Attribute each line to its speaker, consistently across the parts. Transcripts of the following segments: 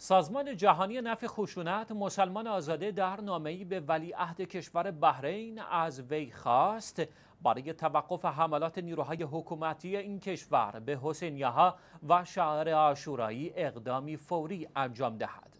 Speaker 1: سازمان جهانی نفع خشونت مسلمان آزاده در نامه‌ای به ولیعهد کشور بحرین از وی خواست برای توقف حملات نیروهای حکومتی این کشور به ها و شهر آشورایی اقدامی فوری انجام دهد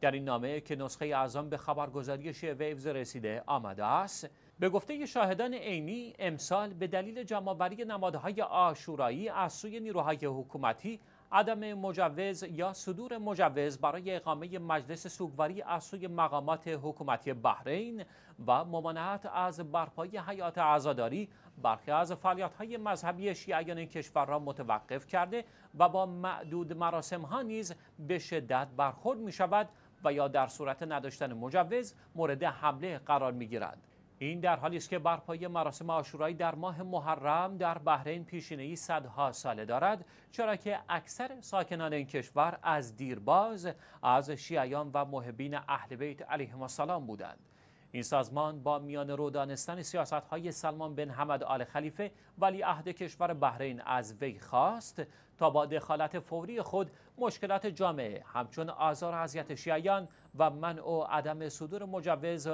Speaker 1: در این نامه که نسخه اعظم به خبرگزاری ویوز رسیده آمده است به گفته شاهدان عینی امسال به دلیل جمعآوری نمادهای آشورایی از سوی نیروهای حکومتی عدم مجوز یا صدور مجوز برای اقامه مجلس سوگواری از سوی مقامات حکومتی بحرین و ممانعت از برپایی حیات عزاداری برخی از فعالیت‌های مذهبی شیعیان کشور را متوقف کرده و با معدود مراسم ها نیز به شدت برخورد می شود و یا در صورت نداشتن مجوز مورد حمله قرار می گیرد. این در حالی است که برپایی مراسم آشورایی در ماه محرم در بحرین پیشینهی صدها ساله دارد چرا که اکثر ساکنان این کشور از دیرباز از شیعیان و محبین اهل بیت علیهم السلام بودند این سازمان با میان رو دانستن سیاست های سلمان بن حمد آل خلیفه ولی عهد کشور بحرین از وی خواست تا با دخالت فوری خود مشکلات جامعه همچون آزار و اذیت شیعیان و منع و عدم صدور مجوز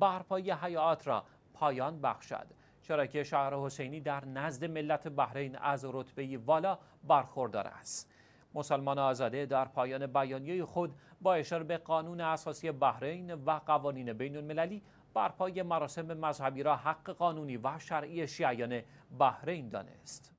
Speaker 1: برپای حیات را پایان بخشد چرا که شهر حسینی در نزد ملت بحرین از رتبه والا برخوردار است مسلمان آزاده در پایان بیانیه خود با اشاره به قانون اساسی بحرین و قوانین بین المللی برپای مراسم مذهبی را حق قانونی و شرعی شیعیان بحرین دانست.